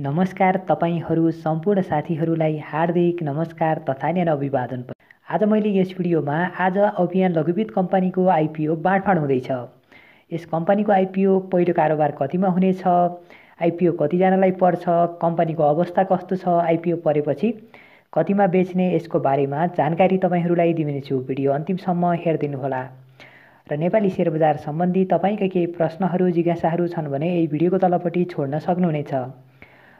नमस्कार तपाईँहरू सम्पूर्ण साथीहरूलाई हार्दिक नमस्कार तथा नै अभिवादन आज मैले यस भिडियोमा आज अभियान लघुवित कम्पनीको आइपिओ बाँडफाँड हुँदैछ यस कम्पनीको आइपिओ पहिलो कारोबार कतिमा हुनेछ आइपिओ कतिजनालाई पर्छ कम्पनीको अवस्था कस्तो छ आइपिओ परेपछि कतिमा बेच्ने यसको बारेमा जानकारी तपाईँहरूलाई दिनेछु भिडियो अन्तिमसम्म हेरिदिनुहोला र नेपाली सेयर बजार सम्बन्धी तपाईँका केही प्रश्नहरू जिज्ञासाहरू छन् भने यही भिडियोको तलपट्टि छोड्न सक्नुहुनेछ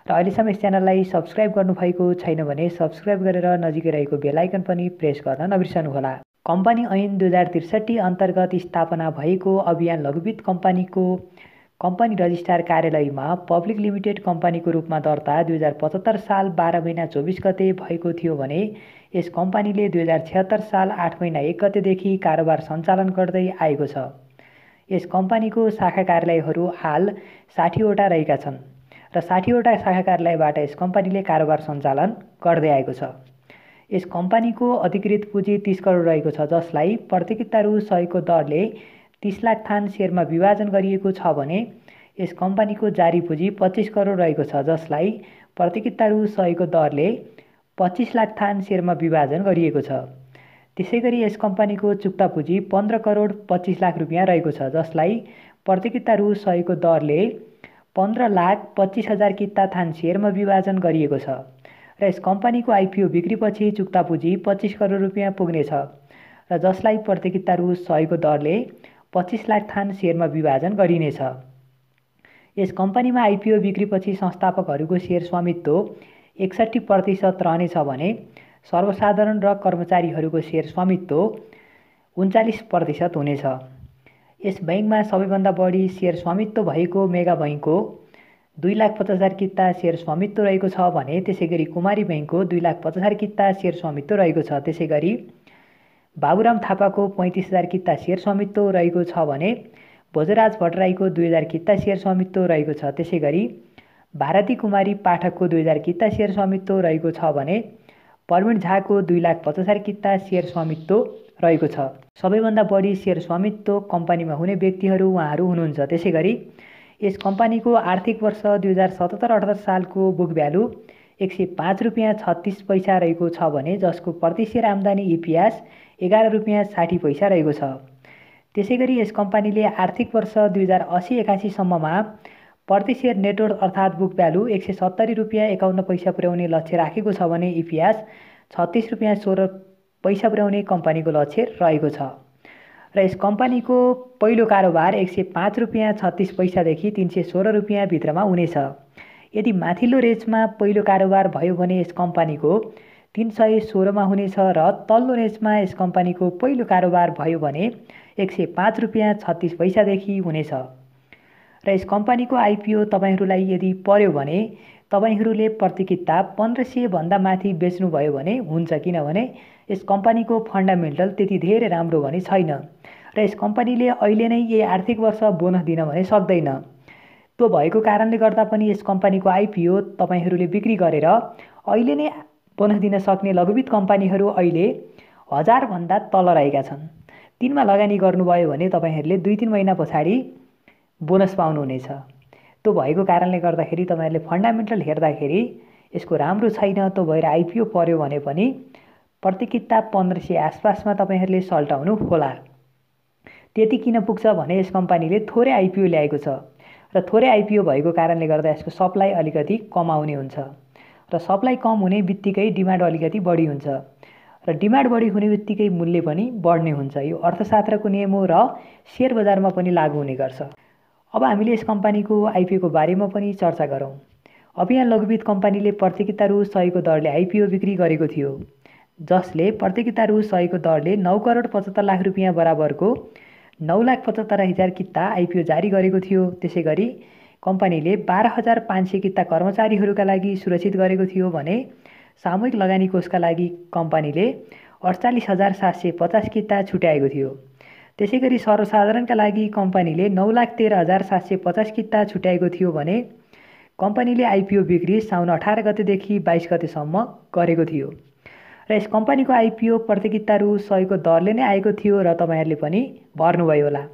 र अहिलेसम्म यस च्यानललाई सब्सक्राइब गर्नुभएको छैन भने सब्सक्राइब गरेर नजिकै रहेको बेलायकन पनि प्रेस गर्न नबिर्सनुहोला कम्पनी ऐन दुई हजार त्रिसठी अन्तर्गत स्थापना भएको अभियान लघुवित कम्पनीको कम्पनी रजिस्ट्रार कार्यालयमा पब्लिक लिमिटेड कम्पनीको रूपमा दर्ता दुई हजार पचहत्तर साल बाह्र महिना चौबिस गते भएको थियो भने यस कम्पनीले दुई हजार छिहत्तर साल आठ महिना एक गतेदेखि कारोबार सञ्चालन गर्दै आएको छ यस कम्पनीको शाखा कार्यालयहरू हाल साठीवटा रहेका छन् र साठीवटा शाखा कार्यालयबाट यस कम्पनीले कारोबार सञ्चालन गर्दै आएको छ यस कम्पनीको अधिकृत पुँजी तिस करोड रहेको छ जसलाई रु सयको दरले तिस लाख थान सेयरमा विभाजन गरिएको छ भने यस कम्पनीको जारी पुँजी पच्चिस करोड रहेको छ जसलाई रु सयको दरले पच्चिस लाख थान सेयरमा विभाजन गरिएको छ त्यसै गरी यस कम्पनीको चुक्ता पुँजी पन्ध्र करोड पच्चिस लाख रुपियाँ रहेको छ जसलाई प्रतियोगिता रु सयको दरले पन्ध्र लाख पच्चिस हजार किता थान सेयरमा विभाजन गरिएको छ र यस कम्पनीको आइपिओ बिक्रीपछि चुक्ता पुँजी पच्चिस करोड रुपियाँ पुग्नेछ र जसलाई प्रतियोगिता रु सयको दरले पच्चिस लाख थान सेयरमा विभाजन गरिनेछ यस कम्पनीमा आइपिओ बिक्रीपछि संस्थापकहरूको सेयर स्वामित्व एकसट्ठी प्रतिशत रहनेछ भने सर्वसाधारण र कर्मचारीहरूको सेयर स्वामित्व उन्चालिस प्रतिशत हुनेछ यस बैङ्कमा सबैभन्दा बढी सेयर स्वामित्व भएको मेगा बैङ्कको हो दुई लाख पचास हजार किता सेयर स्वामित्व रहेको छ भने त्यसै गरी कुमारी ब्याङ्कको दुई लाख पचास हजार किता सेयर स्वामित्व रहेको छ त्यसै गरी बाबुराम थापाको पैँतिस हजार किता सेयर स्वामित्व रहेको छ भने भोजराज भट्टराईको दुई हजार किता सेयर स्वामित्व रहेको छ त्यसै गरी भारती कुमारी पाठकको दुई हजार किता सेयर स्वामित्व रहेको छ भने प्रवीण झाको दुई लाख पचास हजार किता सेयर स्वामित्व रहेको छ सबैभन्दा बढी सेयर स्वामित्व कम्पनीमा हुने व्यक्तिहरू उहाँहरू हुनुहुन्छ त्यसै गरी यस कम्पनीको आर्थिक वर्ष दुई हजार सतहत्तर अठहत्तर सालको बुक भ्यालु एक सय पाँच रुपियाँ छत्तिस पैसा रहेको छ भने जसको प्रति सेयर आम्दानी इपिएस एघार रुपियाँ साठी पैसा रहेको छ त्यसै गरी यस कम्पनीले आर्थिक वर्ष दुई हजार असी एकासीसम्ममा प्रति सेयर नेटवर्क अर्थात् बुक भ्यालु एक सय सत्तरी रुपियाँ एकाउन्न पैसा पुर्याउने लक्ष्य राखेको छ भने इपिएस छत्तिस रुपियाँ सोह्र पैसा पुर्याउने कम्पनीको लक्ष्य रहेको छ र यस कम्पनीको पहिलो कारोबार एक सय पाँच रुपियाँ छत्तिस पैसादेखि तिन सय सोह्र रुपियाँ भित्रमा हुनेछ यदि माथिल्लो रेन्जमा पहिलो कारोबार भयो भने यस कम्पनीको तिन सय सोह्रमा हुनेछ र तल्लो रेन्जमा यस कम्पनीको पहिलो कारोबार भयो भने एक सय पाँच रुपियाँ छत्तिस पैसादेखि हुनेछ र यस कम्पनीको आइपिओ तपाईँहरूलाई यदि पर्यो भने तपाईँहरूले प्रति किताब पन्ध्र सयभन्दा माथि बेच्नुभयो भने हुन्छ किनभने यस कम्पनीको फन्डामेन्टल त्यति धेरै राम्रो भने छैन र यस कम्पनीले अहिले नै यही आर्थिक वर्ष बोनस दिन भने सक्दैन त्यो भएको कारणले गर्दा पनि यस कम्पनीको आइपिओ तपाईँहरूले बिक्री गरेर अहिले नै बोनस दिन सक्ने लघुवित कम्पनीहरू अहिले हजारभन्दा तल रहेका छन् तिनमा लगानी गर्नुभयो भने तपाईँहरूले दुई तिन महिना पछाडि बोनस पाउनुहुनेछ त्यो भएको कारणले गर्दाखेरि तपाईँहरूले फन्डामेन्टल हेर्दाखेरि यसको राम्रो छैन त्यो भएर आइपिओ पऱ्यो भने पनि प्रति किताब पन्ध्र सय आसपासमा तपाईँहरूले सल्टाउनु होला त्यति किन पुग्छ भने यस कम्पनीले थोरै आइपिओ ल्याएको छ र थोरै आइपिओ भएको कारणले गर्दा यसको सप्लाई अलिकति कम आउने हुन्छ र सप्लाई कम हुने बित्तिकै डिमान्ड अलिकति बढी हुन्छ र डिमान्ड बढी हुने बित्तिकै मूल्य पनि बढ्ने हुन्छ यो अर्थशास्त्रको नियम हो र सेयर बजारमा पनि लागु हुने गर्छ अब हामीले यस कम्पनीको आइपिओको बारेमा पनि चर्चा गरौँ अभियान यहाँ लघुवित कम्पनीले प्रतियोगिता रु सयको दरले आइपिओ बिक्री गरेको थियो जसले प्रतियोगिता रु सयको दरले नौ करोड पचहत्तर लाख रुपियाँ बराबरको नौ लाख पचहत्तर हजार किता आइपिओ जारी गरेको थियो त्यसै गरी कम्पनीले बाह्र हजार पाँच सय किता कर्मचारीहरूका लागि सुरक्षित गरेको थियो भने सामूहिक लगानी कोषका लागि कम्पनीले अडचालिस हजार सात सय पचास किता छुट्याएको थियो त्यसै गरी सर्वसाधारणका लागि कम्पनीले नौ लाख तेह्र हजार सात सय पचास किता छुट्याएको थियो भने कम्पनीले आइपिओ बिक्री साउन अठार गतेदेखि बाइस गतेसम्म गरेको थियो र यस कम्पनीको आइपिओ प्रतियोगिता रु सयको दरले नै आएको थियो र तपाईँहरूले पनि भर्नुभयो होला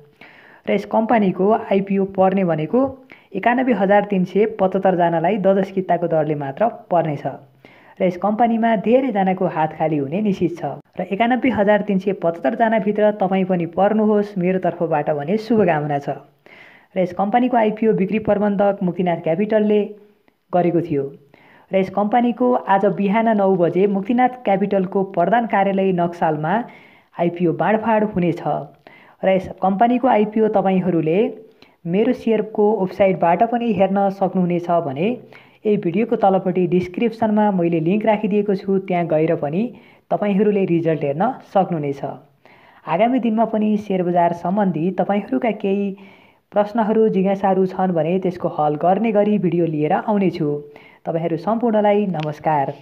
र यस कम्पनीको आइपिओ पर्ने भनेको एकानब्बे हजार तिन सय पचहत्तरजनालाई दस किताको दरले मात्र पर्नेछ र यस कम्पनीमा धेरैजनाको हात खाली हुने निश्चित छ र एकानब्बे हजार तिन सय पचहत्तरजनाभित्र तपाईँ पनि पर्नुहोस् मेरो तर्फबाट भने शुभकामना छ र यस कम्पनीको आइपिओ बिक्री प्रबन्धक मुक्तिनाथ क्यापिटलले गरेको थियो र यस कम्पनीको आज बिहान नौ बजे मुक्तिनाथ क्यापिटलको प्रधान कार्यालय नक्सालमा आइपिओ बाँडफाँड हुनेछ र यस कम्पनीको आइपिओ तपाईँहरूले मेरो सेयरको वेबसाइटबाट पनि हेर्न सक्नुहुनेछ भने यही भिडियोको तलपट्टि डिस्क्रिप्सनमा मैले लिङ्क राखिदिएको छु त्यहाँ गएर पनि तपाईँहरूले रिजल्ट हेर्न सक्नुहुनेछ आगामी दिनमा पनि सेयर बजार सम्बन्धी तपाईँहरूका केही प्रश्नहरू जिज्ञासाहरू छन् भने त्यसको हल गर्ने गरी भिडियो लिएर आउनेछु तपाईँहरू सम्पूर्णलाई नमस्कार